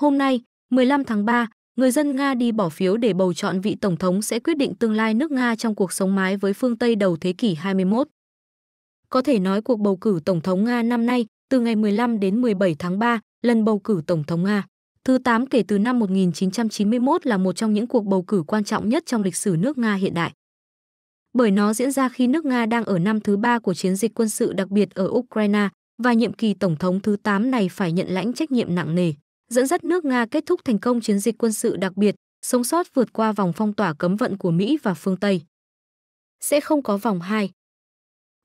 Hôm nay, 15 tháng 3, người dân Nga đi bỏ phiếu để bầu chọn vị tổng thống sẽ quyết định tương lai nước Nga trong cuộc sống mái với phương Tây đầu thế kỷ 21. Có thể nói cuộc bầu cử tổng thống Nga năm nay, từ ngày 15 đến 17 tháng 3, lần bầu cử tổng thống Nga thứ 8 kể từ năm 1991 là một trong những cuộc bầu cử quan trọng nhất trong lịch sử nước Nga hiện đại. Bởi nó diễn ra khi nước Nga đang ở năm thứ ba của chiến dịch quân sự đặc biệt ở Ukraine và nhiệm kỳ tổng thống thứ 8 này phải nhận lãnh trách nhiệm nặng nề dẫn dắt nước Nga kết thúc thành công chiến dịch quân sự đặc biệt, sống sót vượt qua vòng phong tỏa cấm vận của Mỹ và phương Tây. Sẽ không có vòng 2.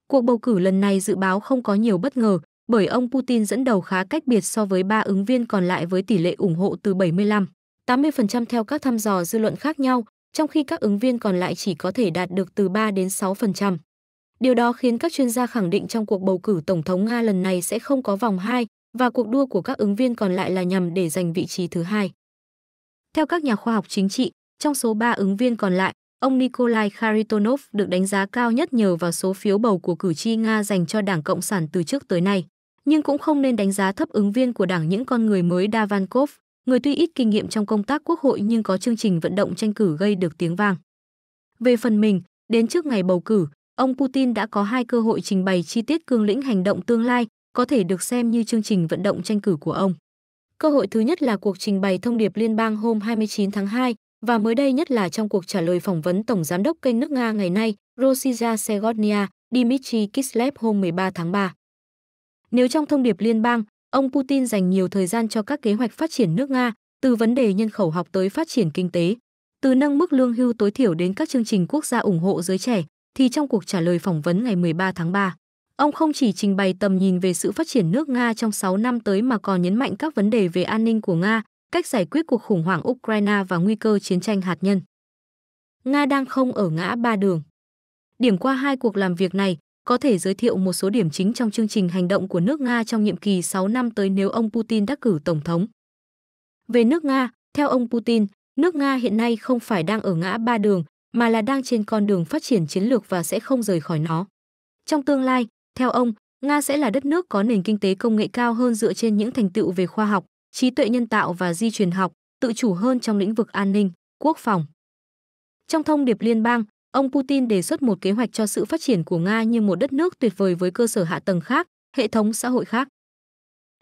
Cuộc bầu cử lần này dự báo không có nhiều bất ngờ, bởi ông Putin dẫn đầu khá cách biệt so với ba ứng viên còn lại với tỷ lệ ủng hộ từ 75, 80% theo các thăm dò dư luận khác nhau, trong khi các ứng viên còn lại chỉ có thể đạt được từ 3 đến 6%. Điều đó khiến các chuyên gia khẳng định trong cuộc bầu cử tổng thống Nga lần này sẽ không có vòng 2, và cuộc đua của các ứng viên còn lại là nhằm để giành vị trí thứ hai. Theo các nhà khoa học chính trị, trong số 3 ứng viên còn lại, ông Nikolai Kharitonov được đánh giá cao nhất nhờ vào số phiếu bầu của cử tri Nga dành cho Đảng Cộng sản từ trước tới nay. Nhưng cũng không nên đánh giá thấp ứng viên của đảng những con người mới Davankov, người tuy ít kinh nghiệm trong công tác quốc hội nhưng có chương trình vận động tranh cử gây được tiếng vang. Về phần mình, đến trước ngày bầu cử, ông Putin đã có hai cơ hội trình bày chi tiết cương lĩnh hành động tương lai có thể được xem như chương trình vận động tranh cử của ông. Cơ hội thứ nhất là cuộc trình bày thông điệp liên bang hôm 29 tháng 2 và mới đây nhất là trong cuộc trả lời phỏng vấn Tổng Giám đốc kênh nước Nga ngày nay, Rosia Segornia, Dmitry Kislev hôm 13 tháng 3. Nếu trong thông điệp liên bang, ông Putin dành nhiều thời gian cho các kế hoạch phát triển nước Nga, từ vấn đề nhân khẩu học tới phát triển kinh tế, từ nâng mức lương hưu tối thiểu đến các chương trình quốc gia ủng hộ giới trẻ, thì trong cuộc trả lời phỏng vấn ngày 13 tháng 3, Ông không chỉ trình bày tầm nhìn về sự phát triển nước Nga trong 6 năm tới mà còn nhấn mạnh các vấn đề về an ninh của Nga, cách giải quyết cuộc khủng hoảng Ukraine và nguy cơ chiến tranh hạt nhân. Nga đang không ở ngã ba đường. Điểm qua hai cuộc làm việc này có thể giới thiệu một số điểm chính trong chương trình hành động của nước Nga trong nhiệm kỳ 6 năm tới nếu ông Putin đắc cử tổng thống. Về nước Nga, theo ông Putin, nước Nga hiện nay không phải đang ở ngã ba đường mà là đang trên con đường phát triển chiến lược và sẽ không rời khỏi nó. Trong tương lai, theo ông, Nga sẽ là đất nước có nền kinh tế công nghệ cao hơn dựa trên những thành tựu về khoa học, trí tuệ nhân tạo và di truyền học, tự chủ hơn trong lĩnh vực an ninh, quốc phòng. Trong thông điệp liên bang, ông Putin đề xuất một kế hoạch cho sự phát triển của Nga như một đất nước tuyệt vời với cơ sở hạ tầng khác, hệ thống xã hội khác.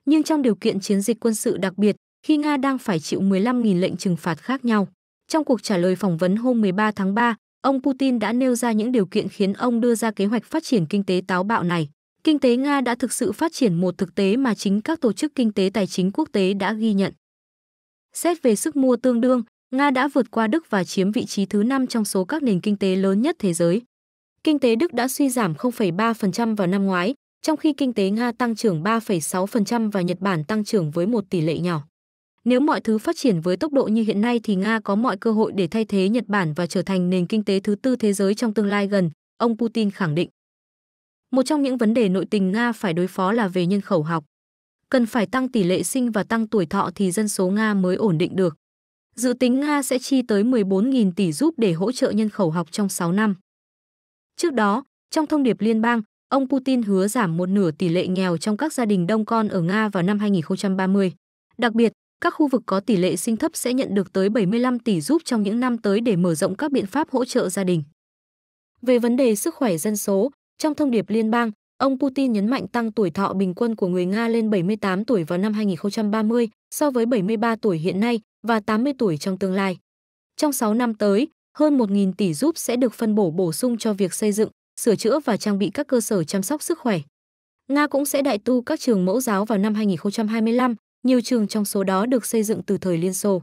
Nhưng trong điều kiện chiến dịch quân sự đặc biệt, khi Nga đang phải chịu 15.000 lệnh trừng phạt khác nhau. Trong cuộc trả lời phỏng vấn hôm 13 tháng 3, ông Putin đã nêu ra những điều kiện khiến ông đưa ra kế hoạch phát triển kinh tế táo bạo này. Kinh tế Nga đã thực sự phát triển một thực tế mà chính các tổ chức kinh tế tài chính quốc tế đã ghi nhận. Xét về sức mua tương đương, Nga đã vượt qua Đức và chiếm vị trí thứ 5 trong số các nền kinh tế lớn nhất thế giới. Kinh tế Đức đã suy giảm 0,3% vào năm ngoái, trong khi kinh tế Nga tăng trưởng 3,6% và Nhật Bản tăng trưởng với một tỷ lệ nhỏ. Nếu mọi thứ phát triển với tốc độ như hiện nay thì Nga có mọi cơ hội để thay thế Nhật Bản và trở thành nền kinh tế thứ tư thế giới trong tương lai gần, ông Putin khẳng định. Một trong những vấn đề nội tình Nga phải đối phó là về nhân khẩu học. Cần phải tăng tỷ lệ sinh và tăng tuổi thọ thì dân số Nga mới ổn định được. Dự tính Nga sẽ chi tới 14.000 tỷ giúp để hỗ trợ nhân khẩu học trong 6 năm. Trước đó, trong thông điệp liên bang, ông Putin hứa giảm một nửa tỷ lệ nghèo trong các gia đình đông con ở Nga vào năm 2030. Đặc biệt, các khu vực có tỷ lệ sinh thấp sẽ nhận được tới 75 tỷ giúp trong những năm tới để mở rộng các biện pháp hỗ trợ gia đình. Về vấn đề sức khỏe dân số, trong thông điệp liên bang, ông Putin nhấn mạnh tăng tuổi thọ bình quân của người Nga lên 78 tuổi vào năm 2030 so với 73 tuổi hiện nay và 80 tuổi trong tương lai. Trong 6 năm tới, hơn 1.000 tỷ giúp sẽ được phân bổ bổ sung cho việc xây dựng, sửa chữa và trang bị các cơ sở chăm sóc sức khỏe. Nga cũng sẽ đại tu các trường mẫu giáo vào năm 2025 nhiều trường trong số đó được xây dựng từ thời Liên Xô.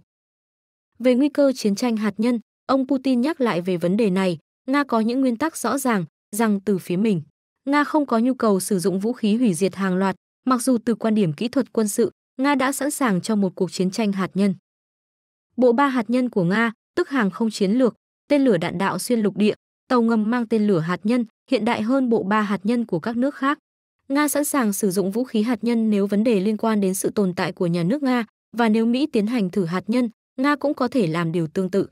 Về nguy cơ chiến tranh hạt nhân, ông Putin nhắc lại về vấn đề này, Nga có những nguyên tắc rõ ràng rằng từ phía mình, Nga không có nhu cầu sử dụng vũ khí hủy diệt hàng loạt, mặc dù từ quan điểm kỹ thuật quân sự, Nga đã sẵn sàng cho một cuộc chiến tranh hạt nhân. Bộ ba hạt nhân của Nga, tức hàng không chiến lược, tên lửa đạn đạo xuyên lục địa, tàu ngầm mang tên lửa hạt nhân hiện đại hơn bộ ba hạt nhân của các nước khác. Nga sẵn sàng sử dụng vũ khí hạt nhân nếu vấn đề liên quan đến sự tồn tại của nhà nước Nga và nếu Mỹ tiến hành thử hạt nhân, Nga cũng có thể làm điều tương tự.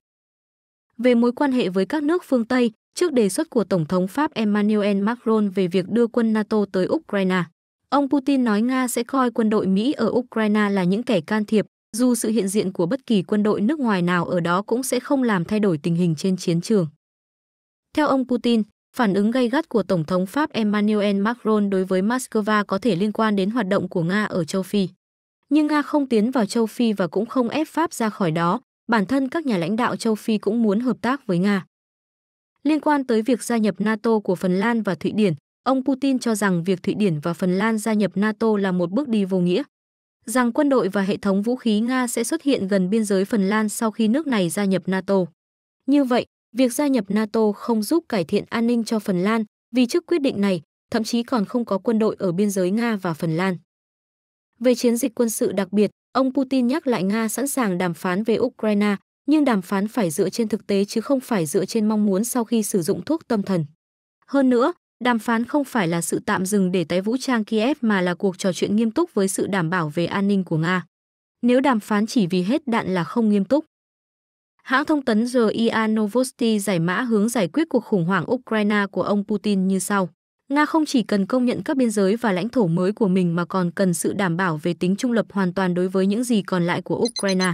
Về mối quan hệ với các nước phương Tây, trước đề xuất của Tổng thống Pháp Emmanuel Macron về việc đưa quân NATO tới Ukraine, ông Putin nói Nga sẽ coi quân đội Mỹ ở Ukraine là những kẻ can thiệp, dù sự hiện diện của bất kỳ quân đội nước ngoài nào ở đó cũng sẽ không làm thay đổi tình hình trên chiến trường. Theo ông Putin, Phản ứng gay gắt của Tổng thống Pháp Emmanuel Macron đối với Moscow có thể liên quan đến hoạt động của Nga ở châu Phi. Nhưng Nga không tiến vào châu Phi và cũng không ép Pháp ra khỏi đó, bản thân các nhà lãnh đạo châu Phi cũng muốn hợp tác với Nga. Liên quan tới việc gia nhập NATO của Phần Lan và Thụy Điển, ông Putin cho rằng việc Thụy Điển và Phần Lan gia nhập NATO là một bước đi vô nghĩa, rằng quân đội và hệ thống vũ khí Nga sẽ xuất hiện gần biên giới Phần Lan sau khi nước này gia nhập NATO. Như vậy, việc gia nhập NATO không giúp cải thiện an ninh cho Phần Lan vì trước quyết định này, thậm chí còn không có quân đội ở biên giới Nga và Phần Lan. Về chiến dịch quân sự đặc biệt, ông Putin nhắc lại Nga sẵn sàng đàm phán về Ukraine, nhưng đàm phán phải dựa trên thực tế chứ không phải dựa trên mong muốn sau khi sử dụng thuốc tâm thần. Hơn nữa, đàm phán không phải là sự tạm dừng để tái vũ trang Kiev mà là cuộc trò chuyện nghiêm túc với sự đảm bảo về an ninh của Nga. Nếu đàm phán chỉ vì hết đạn là không nghiêm túc. Hãng thông tấn RIA Novosti giải mã hướng giải quyết cuộc khủng hoảng Ukraine của ông Putin như sau. Nga không chỉ cần công nhận các biên giới và lãnh thổ mới của mình mà còn cần sự đảm bảo về tính trung lập hoàn toàn đối với những gì còn lại của Ukraine.